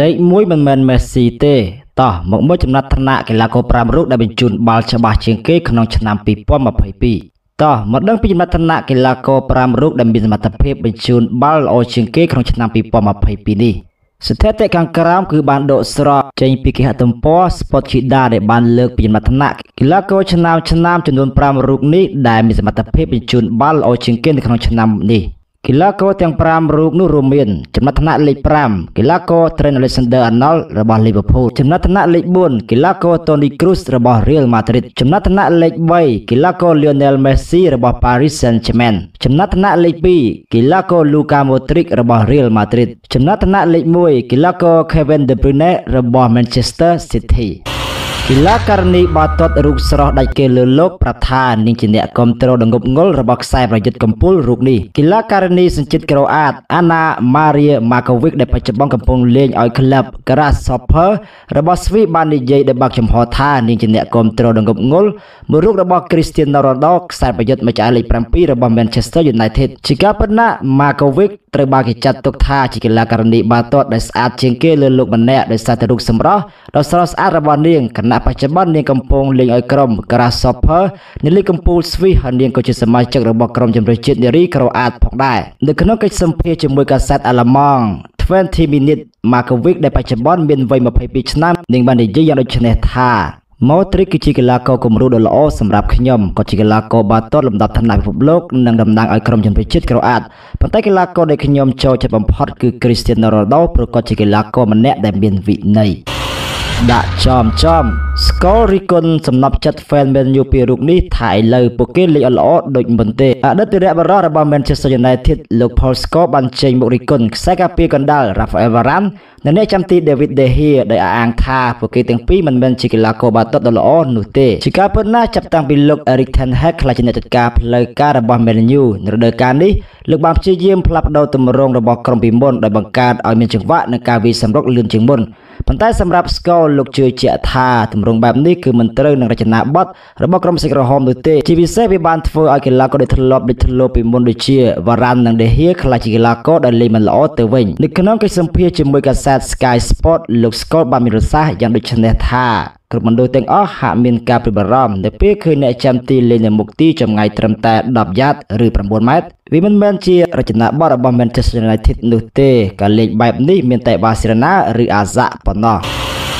លេខ1មិនមែនមេស៊ីទេតោះមកមើលចំណាត់ថ្នាក់កីឡាករ5រូបដែលបញ្ជូនបាល់ច្បាស់ជាងគេក្នុងឆ្នាំ2022តោះមកដឹងពីចំណាត់ថ្នាក់កីឡាករ5រូបដែលមានសមត្ថភាពបញ្ជូនបាល់ល្អជាងគេក្នុងឆ្នាំ2022នេះស្ថិតិខាងក្រោមគឺបានដក ស្រង់ចេញពីគេហទំព័រ Sportchida ដែលបានលើកពីចំណាត់ថ្នាក់កីឡាករឆ្នាំឆ្នាំចំនួន5រូបនេះដែលមានសមត្ថភាពបញ្ជូនបាល់ល្អជាងគេនៅក្នុងឆ្នាំនេះកីឡាករទាំង5រូបនោះរួមមានចំណាត់ថ្នាក់លេខ5កីឡាករ Trent Alexander-Arnold របស់ Liverpool ចំណាត់ថ្នាក់លេខ4កីឡាករ Toni Kroos របស់ Real Madrid ចំណាត់ថ្នាក់លេខ3កីឡាករ Lionel Messi របស់ Paris Saint-Germain ចំណាត់ថ្នាក់លេខ2កីឡាករ Luka Modric របស់ Real Madrid ចំណាត់ថ្នាក់លេខ1កីឡាករ Kevin De Bruyne របស់ Manchester City កីឡាករនីបាតតរូបស្រស់ដាច់គេលើលោកប្រធាននិងជាអ្នកគ្រប់គ្រងដងប់ងល់របស់ខ្សែប្រយុទ្ធកម្ពុជារូបនេះកីឡាករនីសញ្ជាតិក្រូអាត អាណាម៉ារីម៉ាកូវិកដែលបច្ចុប្បន្នកំពុងលេងឲ្យក្លឹប Gras Soper របស់ស្វីបាននិយាយដោយបើកចំហថានាងជាអ្នកគ្រប់គ្រងដងប់ងល់មួយរូបរបស់ Cristiano Ronaldo ខ្សែប្រយុទ្ធម្ចាស់លេខ7របស់ Manchester United ជាការពិតណាស់ Markovic ត្រូវបានគេចាត់ទុកថាជាកីឡាករនីបាតតដែលស្អាតជាងគេលើលោកម្នាក់ដោយសារតែរូបសម្រស់ដ៏ស្រស់ស្អាតរបស់នាងគណៈណៈបច្ចុប្បន្ននាងកំពុងលេងឲ្យក្រុម Grasshopper នៅលេខកំពូល Swiss ហើយនាងក៏ជាសមាជិករបស់ក្រុមជម្រើសជាតិនារីក្រូអាតផងដែរនៅក្នុងកិច្ចសម្ភាសជាមួយកាសែតអាល្លឺម៉ង់20 minute Markovic ដែលបច្ចុប្បន្នមានវ័យ22ឆ្នាំនាងបាននិយាយយ៉ាងដូចនេះថាម៉ូទ្រីកគឺជាកីឡាករគំរូដ៏ល្អសម្រាប់ខ្ញុំគាត់ជាកីឡាករបាល់ទាត់លំដាប់ឋានៈពិភពលោកនិងតំណាងឲ្យក្រុមជម្រើសជាតិក្រូអាតប៉ុន្តែកីឡាករដែលខ្ញុំចូលចិត្តបំផុតគឺ Cristiano Ronaldo ព្រោះគាត់ជាកីឡាករម្នាក់ដែលមានវិន័យដាក់ចំចំស្កលរីគុនសំណប់ចិត្ត fan Man U ពីរូបនេះថាឥឡូវពួកគេលេងអល្អដូចមិនទេអតីតរបាររបស់ Manchester United លោក Paul Scholes បានចេញមករីគុនខ្សែការពារកណ្ដាល Rafael Varane និងអ្នកចាំទី David De Gea ដោយអះអាងថាពួកគេទាំងពីរមិនមែនជាកីឡាករបាល់ទាត់ដ៏ល្អនោះទេជាការពិតណាស់ចាប់តាំងពីលោក Erik ten Hag ក្លាយជាអ្នកចាត់ការផ្លូវការរបស់ Man U នៅរដូវកាលនេះលោកបានព្យាយាមផ្លាស់ប្ដូរទម្រង់របស់ក្រុមពីមុនដោយបង្កើតឲ្យមានចង្វាក់និងការវាយសម្រុកលឿនជាងមុនប៉ុន្តែសម្រាប់ Scholes លោកជឿជាក់ថាទម្ម្រង់បែបនេះគឺមិនត្រូវនឹងរចនាប័ទ្មរបស់ក្រុមសេក្រហមនោះទេជាពិសេសវាបានធ្វើឲ្យកីឡាករដែលធ្លាប់លេចធ្លោពីមុនដូចជាវ៉ារ៉ាន់និងដេហៀខ្លាចជាកីឡាករដែលលេងមិនល្អទៅវិញនៅក្នុងកិច្ចសម្ភាសជាមួយកាសែត Sky Sport លោក Scott បានមានប្រសាសន៍យ៉ាងដូចនេះថា្រមណ្ឌលទាំងអស់ហាក់មានការព្រួយបារម្ភនៅពេលឃើញអ្នកចាំទីលេងនៅមុខទីចម្ងាយត្រឹមតែ10យ៉ាតឬ9ម៉ែត្រវាមិនមែនជារចនាប័ទ្មរបស់ Manchester United នោះទេការលេងបែបនេះមានតែ Barcelona ឬ Ajax ប៉ុណ្ណោះ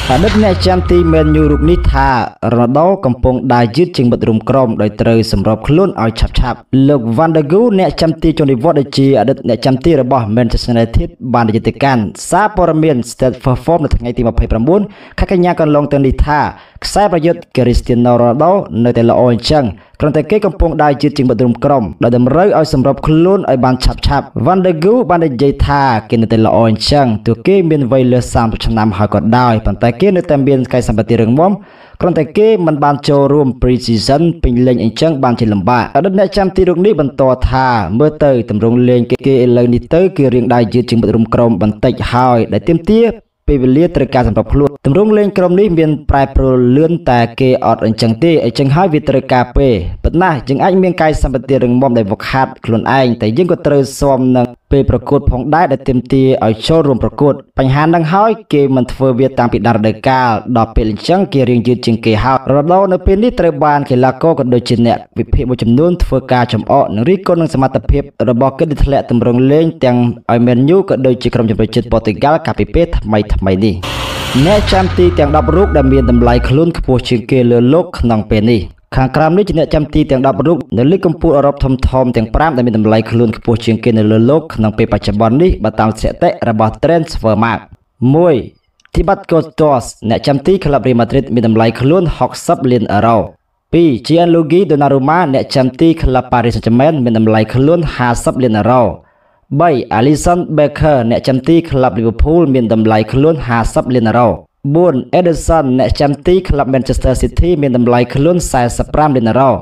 បណ្ឌិតអ្នកចាំទីមែនយូរូបនេះថារ៉ូដូកំពុងដើរយឺតជាងមិត្តរួមក្រុមដោយត្រូវសម្របខ្លួនឲ្យឆាប់ឆាប់លោក Van der Gaal អ្នកចាំទីជនិវត្តដែលជាអតីតអ្នកចាំទីរបស់ Manchester United បាននិយាយទៅកាន់សារព័ត៌មាន Stamford Forum នៅថ្ងៃទី29ខែកញ្ញាកន្លងទៅនេះថាខ្សែប្រយុទ្ធ Cristiano Ronaldo នៅតែល្អអញ្ចឹងគ្រាន់តែគេកំពុងដើរយឺតជាងមិត្តរួមក្រុមដោយតម្រូវឲ្យសម្របខ្លួនឲ្យបានឆាប់ឆាប់ Van der Gu បាននិយាយថាគេនៅតែល្អអញ្ចឹងទោះគេមានវ័យលើស30ឆ្នាំហើយក៏ដោយប៉ុន្តែគេនៅតែមានកាយសម្បត្តិរឹងមាំគ្រាន់តែគេមិនបានចូលរួម pre-season ពេញលេងអញ្ចឹងបានជាលំបាកអតីតអ្នកចាំទីរកនេះបន្តថាមើលទៅតម្រងលេងគេឥឡូវនេះទៅគឺរៀងដៃយឺតជាងមិត្តរួមក្រុមបន្តិចហើយដែលទាមទារពេលវេលាត្រូវការសម្រាប់ខ្លួនទម្រង់លេងក្រុមនេះមានប្រែប្រួលលឿនតែគេអត់អញ្ចឹងទេអញ្ចឹងហើយវាត្រូវការពេលប៉ុន្តែយើងអាចមានកាយសម្បទារឹងមាំដែលវឹកហាត់ខ្លួនឯងតែយើងក៏ត្រូវស៊ាំនឹងពេលប្រកួតផងដែរដែលទាមទារឲ្យចូលរួមប្រកួតបញ្ហានឹងហើយគេមិនធ្វើវាតាំងពីដើមដល់កាលដល់ពេលអញ្ចឹងគេរៀងយឺតជាងគេហើយរដូវនៅពេលនេះត្រូវបានកីឡាករក៏ដូចជាអ្នកវិភាគមួយចំនួនធ្វើការចំអកនិងរីកគុណនឹងសមត្ថភាពរបស់គេដែលធ្លាក់តម្រង់លេងទាំងឲ្យមែនយូក៏ដូចជាក្រុមជម្រើសជាតិប៉ូទុយហ្គាល់កាលពីពេលថ្មីថ្មីនេះអ្នកចាំទីទាំង10រូបដែលមានតម្លៃខ្លួនខ្ពស់ជាងគេលើលោកក្នុងពេលនេះខាងក្រោមនេះជាអ្នកចាំទីទាំង10រូបនៅលើកម្ពុជាអឺរ៉ុបធំធំទាំង5ដែលមានតម្លៃខ្លួនខ្ពស់ជាងគេនៅលើโลกក្នុងពេលបច្ចុប្បន្ននេះបើតាមស្ថិតិរបស់ Transfermarkt 1 Thibaut Courtois អ្នកចាំទីក្លឹប Real Madrid មានតម្លៃខ្លួន60លានអឺរ៉ូ 2. Gianluigi Donnarumma អ្នកចាំទីក្លឹប Paris Saint-Germain មានតម្លៃខ្លួន50លានអឺរ៉ូ 3. Alisson Becker អ្នកចាំទីក្លឹប Liverpool មានតម្លៃខ្លួន50លានអឺរ៉ូ4 Edison អ្នកចាំទីក្លឹប Manchester City មានតម្លៃខ្លួន45លានដុល្លារ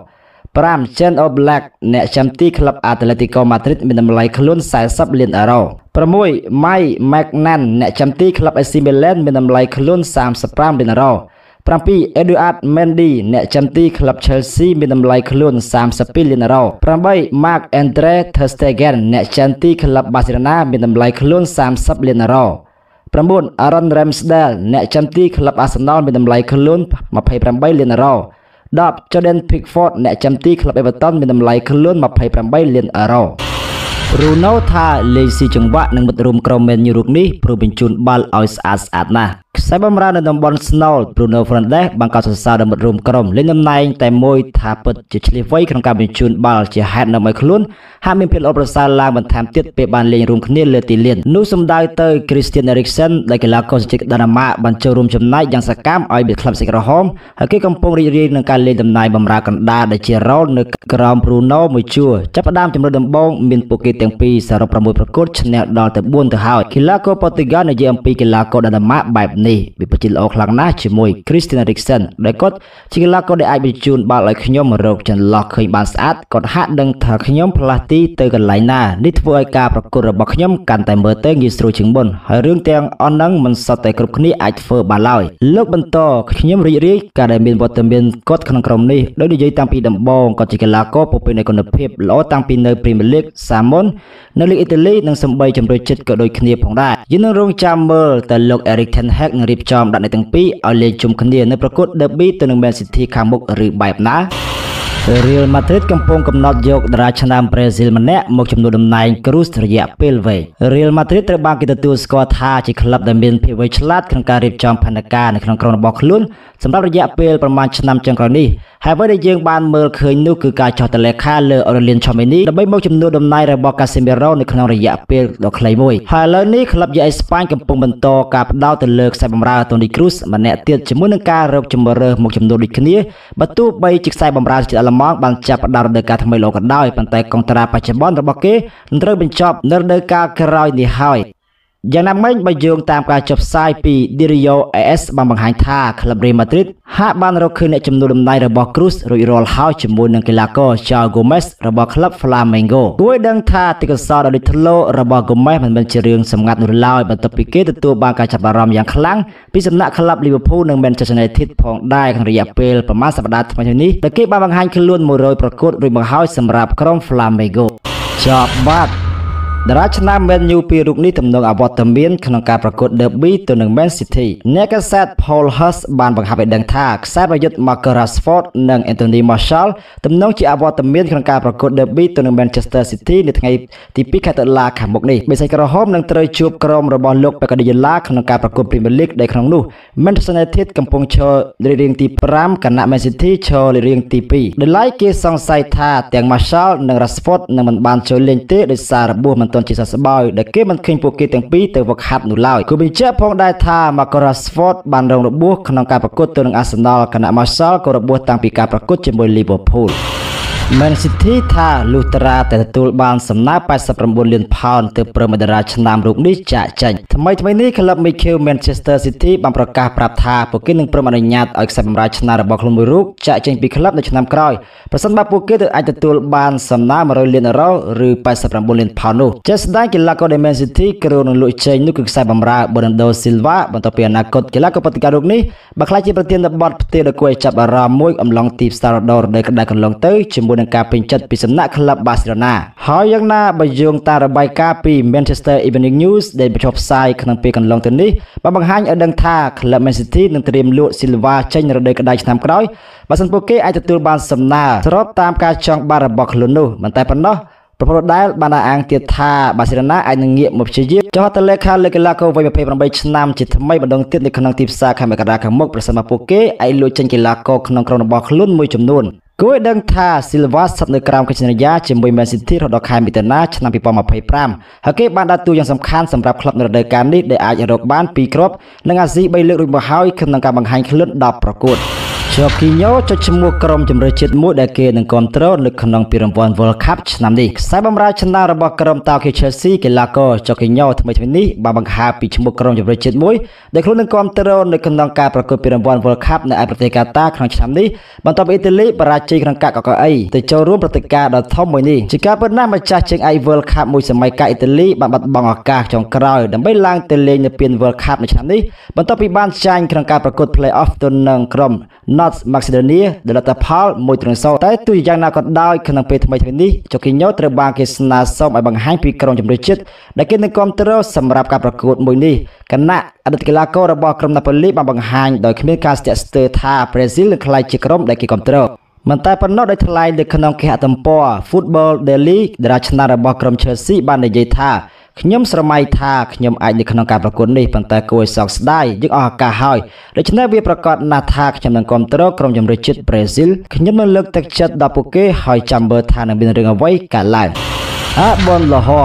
5 Jan Oblak អ្នកចាំទីក្លឹប Atletico Madrid មានតម្លៃខ្លួន40លានដុល្លារ6 Mike Magnan អ្នកចាំទីក្លឹប AC Milan មានតម្លៃខ្លួន35លានដុល្លារ7 Eduard Mendy អ្នកចាំទីក្លឹប Chelsea មានតម្លៃខ្លួន32លានដុល្លារ8 Marc Andre ter Stegen អ្នកចាំទីក្លឹប Barcelona មានតម្លៃខ្លួន30លានដុល្លារ9 Aaron Ramsdale អ្នកចាំទីក្លឹប Arsenal មានតម្លៃខ្លួន28លានអឺរ៉ូ10 Jordan Pickford អ្នកចាំទីក្លឹប Everton មានតម្លៃខ្លួន28លានអឺរ៉ូរូណូថាលេខស៊ីចង្វាក់នឹងមិត្តរួមក្រុមមែនយូរូបនេះព្រមបញ្ជូនបាល់ឲ្យស្អាតស្អាតណាស់ខ្សែបំរើនៅតំបន់ Snow Bruno Fernandes បានកោតសរសើរដល់មិត្តរួមក្រុមលេងតំណែង តែមួយថាពិតជាឆ្លៀសវៃក្នុងការបញ្ជូនបាល់ជាហេតុនាំឲ្យខ្លួនហាក់មានភាពល្អប្រសើរឡើងបន្ថែមទៀតពេលបានលេងរួមគ្នាលើទីលាននោះសំដៅទៅ Christian Eriksen ដែលកីឡាករសញ្ជាតិដាណាម៉ាកបានចូលរួមចំណែកយ៉ាងសកម្មឲ្យវាក្លឹបសេចក្រហមហើយគេកំពុងរីករាយនឹងការលេងតំណែងបំរើកណ្ដាលដែលជារ៉ូលនៅក្រោម Bruno មួយជួរចាប់ផ្ដើមជំរឿនដំបូងមានពួកគេទាំងពីរសរុប6ប្រកួតឈ្នះដល់ទៅ4ទៅហើយកីឡាករប៉ូទុយហ្គាល់និយាយអំពីកីឡាករដណ្ដើមបែបនេះវាពិតជាល្អខ្លាំងណាស់ជាមួយ Christian Eriksen ដែលគាត់ជាកីឡាករដែលអាចបញ្ជូនបាល់ឲ្យខ្ញុំរកចន្លោះឃើញបានស្អាតគាត់ហាក់ដឹងថាខ្ញុំផ្លាស់ទីទៅកន្លែងណានេះធ្វើឲ្យការប្រកួតរបស់ខ្ញុំកាន់តែមើលទៅងាយស្រួលជាងមុនហើយរឿងទាំងអស់ហ្នឹងមិនសុទ្ធតែគ្រប់គ្នាអាចធ្វើបានឡើយលោកបន្តខ្ញុំរីករាយការដែលមានវត្តមានគាត់ក្នុងក្រុមនេះដោយនិយាយតាំងពីដំបូងគាត់ជាកីឡាករពោពេញដោយគុណភាពល្អតាំងពីនៅព្រីមៀរលីកសាមុននៅលីកអ៊ីតាលីនិងសម្បីជំរុញចិត្តក៏ដូចគ្នាផងដែរយើងនឹងរងចាំមើលតើលោក Eric Ten Hag នឹងរៀបចំដាក់អ្នកទាំងពីរឲ្យលេងជុំគ្នានៅប្រកួត Derby ទៅនឹង Man City ខាងមុខឬបែបណារៀលម៉ាឌ្រីតកំពុងកំណត់យកតារាឆ្នាំប្រេស៊ីលម្នាក់មកជំនួសតំណែងគ្រូសរយៈពេលវែងរៀលម៉ាឌ្រីតត្រូវបានគេទទួលស្គាល់ថាជាក្លឹបដែលមានភាពវៃឆ្លាតក្នុងការរៀបចំផែនការនៅក្នុងក្រុមរបស់ខ្លួនសម្រាប់រយៈពេលប្រមាណឆ្នាំចុងក្រោយនេះហើយអ្វីដែលយើងបានមើលឃើញនោះគឺការចោះតលេខាលើអូរ៉ូលៀនឆូមីនីដើម្បីមកជំនួសដំណ័យរបស់កាស៊ីមីរ៉ូនៅក្នុងរយៈពេលដ៏ខ្លីមួយហើយឥឡូវនេះក្លឹបយ៉ាអេស្ប៉ាញកំពុងបន្តការផ្ដោតទៅលើខ្សែបម្រើតូនីគ្រូសម្នាក់ទៀតជាមួយនឹងការរកជំរើសមកចំនួនដូចគ្នាបើទោះបីជាខ្សែបម្រើជាតិអាល្លឺម៉ង់បានចាប់ផ្ដើមរដូវកាលថ្មីលោកក៏ដោយប៉ុន្តែកងតារាបច្ចុប្បន្នរបស់គេនឹងត្រូវបញ្ចប់នៅរដូវកាលក្រោយនេះហើយយ៉ាងណាមិញបើយោងតាមការចុះផ្សាយពី Diario AS បានបង្ហាញថាក្លឹប Real Madrid ហាក់បានរកឃើញអ្នកចំនួនដំណ័យរបស់ Cruz រួចរាល់ហើយជាមួយនឹងកីឡាករ Joao Gomez របស់ក្លឹប Flamengo គួរដឹងថាទីកសោដ៏លេចធ្លោរបស់ Gomez មិនមែនជារឿងសម្ងាត់នោះឡើយបន្ទាប់ពីគេទទួលបានការចាប់អារម្មណ៍យ៉ាងខ្លាំងពីសំណាក់ក្លឹប Liverpool និង Manchester United ផងដែរក្នុងរយៈពេលប្រមាណសប្តាហ៍ថ្មីនេះដែលគេបានបង្ហាញខ្លួន100ប្រកួតរួចមកហើយសម្រាប់ក្រុម Flamengo ចប់បាត់តារាឆ្នើម Man U ពីររូបនេះទំនងអវត្តមានក្នុងការប្រកួត Derby ទៅនឹង Man City អ្នកកាសែត Paul Hurst បានបង្ហាញឲ្យដឹងថាខ្សែប្រយុទ្ធ Marcus Rashford និង Anthony Martial ទំនងជាអវត្តមានក្នុងការប្រកួត Derby ទៅនឹង Manchester City នៅថ្ងៃទី2ខែតុលាខាងមុខនេះបេសិកក្រហមនឹងត្រូវជួបក្រុមរបស់លោកពេកដេយឡាក្នុងការប្រកួត Premier League ដែលក្នុងនោះ Manchester United កំពុងឈរលេខរៀងទី5ខណៈ Man City ឈរលេខរៀងទី2ដោយឡែកគេសង្ស័យថាទាំង Martial និង Rashford នឹងមិនបានចូលលេងទេដោយសាររបួសមិនទាន់ជាសះស្បើយដែលគេមិនឃើញពួកគេទាំងពីរទៅវឹកហាត់នោះឡើយគូបញ្ជាក់ផងដែរថា Marcus Rashford បានរងរបួសក្នុងការប្រកួតទៅនឹង Arsenal ខណៈ Martial ក៏របួសតាំងពីការប្រកួតជាមួយ Liverpool Man City ថាលុះត្រាតែទទួលបានសំណើ89លានផោនទើបព្រមតារាឆ្នាំរូបនេះចាក់ចេញថ្មីថ្មីនេះក្លឹប Mikel Manchester City បានប្រកាសប្រាប់ថាពួកគេនឹងព្រមអនុញ្ញាតឲ្យខ្សែបម្រើឆ្នាំរបស់ខ្លួនមួយរូបចាក់ចេញពីក្លឹបនៅឆ្នាំក្រោយប្រសិនបើពួកគេទៅអាចទទួលបានសំណើ100លានអឺរ៉ូឬ89លានផោននោះចេះស្ដាយកីឡាករដែល Man City គ្រោងនឹងលក់ចេញនោះគឺខ្សែបម្រើ Bernardo Silva បន្ទាប់ពីអនាគតកីឡាករប្រតិកម្មរូបនេះបើខ្លាចជាប្រធានបទផ្ទេរដល់គួរឲ្យចាប់អារម្មណ៍មួយអំឡុងទីផ្សារដរដែលក្តៅកន្លងទៅជាមួយនឹងការពេញចិត្តពីសំណាក់ក្លឹបបាសេឡូណាហើយយ៉ាងណាបើយោងតាមរបាយការណ៍ពី Manchester Evening News ដែលបញ្ចុះផ្សាយក្នុងពេលកន្លងទៅនេះបានបង្ហាញឲ្យដឹងថាក្លឹប Man City នឹងត្រៀមលក់ Silva ចេញរដូវក្តៅឆ្នាំក្រោយបើសិនពួកគេអាចទទួលបានសំណើស្របតាមការចង់បានរបស់ខ្លួននោះមិនតែប៉ុណ្ណោះប្រព័ន្ធដែល បានអាងទៀតថាបាសេឡូណាអាចនឹងងាកមកព្យាយាមចោះទៅលេខាលើកីឡាករវ័យ28ឆ្នាំជាថ្មីម្ដងទៀតនៅក្នុងទីផ្សារខេមរៈកាខាងមុខប្រសិនបើពួកគេអាចលួចចេញកីឡាករក្នុងក្រុមរបស់ខ្លួនមួយចំនួនគួរឲ្យដឹងថាស៊ីលវ៉ាស្ថិតនៅក្រោមកិច្ចសន្យាជាមួយ Man City រហូតដល់ខែមិថុនាឆ្នាំ2025ហើយគេបានដាក់ទួយ៉ាងសំខាន់សម្រាប់ក្លឹបនៅរដូវកាលនេះដែលអាចរកបាន2គ្រាប់និងអាស៊ី3លើករួចមកហើយក្នុងការបង្ហាញខ្លួនដល់ប្រកួត។ជោគីញោចុចឈ្មោះក្រុមជម្រើសជាតិមួយដែលគេនឹងគ្រប់គ្រងនៅក្នុងពានរង្វាន់ World Cup ឆ្នាំនេះខ្សែបម្រើឆ្នាំរបស់ក្រុម Tokyo Chelsea កីឡាករចុគីញោថ្មីថ្មីនេះបានបង្ហាញពីឈ្មោះក្រុមជម្រើសជាតិមួយដែលខ្លួននឹងគ្រប់គ្រងនៅក្នុងការប្រកួតពានរង្វាន់ World Cup នៅឯប្រទេសកាតាក្នុងឆ្នាំនេះបន្ទាប់ពីអ៊ីតាលីបរាជ័យក្នុងការកកអីទៅចូលរួមព្រឹត្តិការណ៍ដ៏ធំមួយនេះជាការពិតណាស់ម្ចាស់ជើងឯក World Cup មួយសម័យកាលអ៊ីតាលីបានបាត់បង់ឱកាសចុងក្រោយដើម្បីឡើងទៅលេងនៅពាន World Cup នៅឆ្នាំនេះបន្ទាប់ពីបានចាញ់ក្នុងការប្រកួត Play-off ទៅនឹងក្រុមត់ម៉ាក់សេដេនីដែលលទ្ធផល1ត្រង់សូន្យតែទោះយ៉ាងណាក៏ដោយក្នុងពេលថ្មីថ្មីនេះចុកីញ៉ូត្រូវបានគេស្នើសុំឲ្យបង្ហាញពីក្រុមជម្រើសជាតិដែលគេនឹងគ្រប់គ្រងសម្រាប់ការប្រកួតមួយនេះគណៈអតីតកីឡាកររបស់ក្រុមណាប៉ូលីបានបង្ហាញដោយគ្មានការស្ទាក់ស្ទើរថាប្រេស៊ីលនឹងក្លាយជាក្រុមដែលគេគ្រប់គ្រងមិនតែប៉ុណ្ណោះដោយថ្លែងនៅក្នុងគេហទំព័រ Football Daily តារាឆ្នាំរបស់ក្រុម Chelsea បាននិយាយថាខ្ញុំស្រមៃថាខ្ញុំអាចនៅក្នុងការប្រគល់នេះប៉ុន្តែគួរឲ្យសោកស្ដាយយើងអស់ឱកាសហើយដូច្នេះវាប្រកាសណាស់ថាខ្ញុំនឹងគ្រប់គ្រងក្រុមជំរឿជាតិប្រេស៊ីលខ្ញុំនឹងលើកទឹកចិត្តដល់ពួកគេហើយចាំមើលថានឹងមានរឿងអ្វីកើតឡើងអាបនលហោ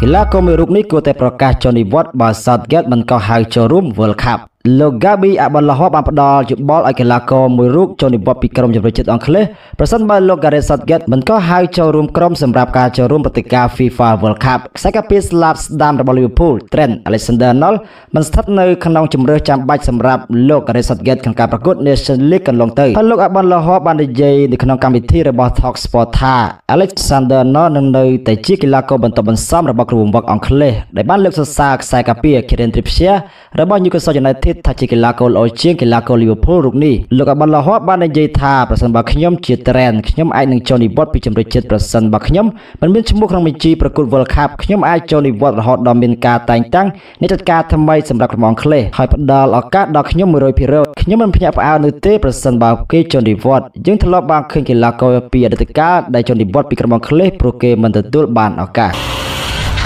កីឡាករមួយរូបនេះគួរតែប្រកាសចូលនិវត្តន៍បើ Southgate មិនកោះហៅចូលរួម World Cup លោក Gabi Abdullah បានផ្ដល់យោបល់ឲ្យកីឡាករមួយរូបចូលនិវត្តន៍ពីក្រុមជម្រើសជាតិអង់គ្លេសប្រសិនបើលោក Gareth Southgate មិនក៏ហៅចូលរួមក្រុមសម្រាប់ការចូលរួមព្រឹត្តិការណ៍ FIFA World Cup ខ្សែកាពីស្លាប់ស្ដាមរបស់ Liverpool Trent Alexander-Arnold មិនស្ថិតនៅក្នុងជម្រើសចាំបាច់សម្រាប់លោក Gareth Southgate ក្នុងការប្រកួត Nations League កន្លងទៅហើយលោក Abdullah បាននិយាយនៅក្នុងកម្មវិធីរបស់ Talk Sport ថា Alexander-Arnold នឹងនៅតែជាកីឡាករបន្តបន្សំរបស់គ្រូបង្វឹកអង់គ្លេសដែលបានលើកសរសើរខ្សែកាពី Kieran Trippier របស់ Newcastle United ថាជាកីឡាករល្អជាងកីឡាករលីវើពូលរូបនេះលោកអាបាឡាហ័បាននិយាយថាប្រសិនបើខ្ញុំជាត្រែនខ្ញុំអាចនឹងចូលនិវត្តន៍ពីជំរឿជាតិប្រសិនបើខ្ញុំមិនមានឈ្មោះក្នុងបញ្ជីប្រកួត World Cup ខ្ញុំអាចចូលនិវត្តន៍រហូតដល់មានការតែងតាំងអ្នកចាត់ការថ្មីសម្រាប់ក្រុមអង់គ្លេសហើយផ្ដល់ឱកាសដល់ខ្ញុំ100%ខ្ញុំមិនភ្ញាក់ផ្អើលនោះទេប្រសិនបើគេចូលនិវត្តន៍យើងធ្លាប់បានឃើញកីឡាករពីអតីតកាលដែលចូលនិវត្តន៍ពីក្រុមអង់គ្លេសព្រោះគេមិនទទួលបានឱកាស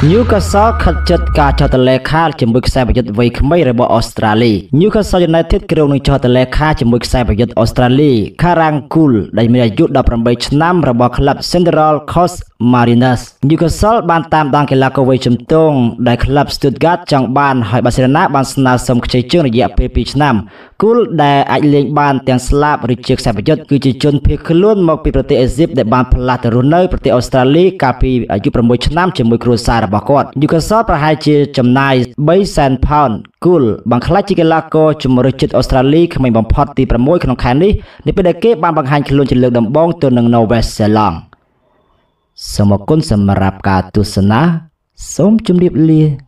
Newcastle ខិតជិតការចុះទលេខាជាមួយខ្សែប្រយុទ្ធវ័យក្មេងរបស់អូស្ត្រាលី Newcastle United គ្រោងនឹងចុះទលេខាជាមួយខ្សែប្រយុទ្ធអូស្ត្រាលី Karangkul ដែលមានអាយុ18ឆ្នាំរបស់ក្លឹប Central Coast Mariners Newcastle បានតាមដានកីឡាករវ័យជំទង់ដែលក្លឹប Stuttgart ចង់បានហើយ Barcelona បានស្នើសុំខ្ចីជើងរយៈពេល2ឆ្នាំ Kul ដែលអាចលេងបានទាំងស្លាប់ឬជាខ្សែប្រយុទ្ធគឺជាជនភៀសខ្លួនមកពីប្រទេសអេស៊ីបដែលបានផ្លាស់ទៅរស់នៅប្រទេសអូស្ត្រាលីកាលពីអាយុ6ឆ្នាំជាមួយគ្រួសាររបស់គាត់ Newcastle ប្រហែលជាចំណាយ3សែនផោនគូលបានខ្លាចជាកីឡាករជំនឿចិត្តអូស្ត្រាលីក្មេងបំផុតទី6ក្នុងខែនេះនៅពេលដែលគេបានបង្ហាញខ្លួនជាលើកដំបូងទៅនឹង Nova Zealand សូមអរគុណសម្រាប់ការទស្សនាសូមជម្រាបលា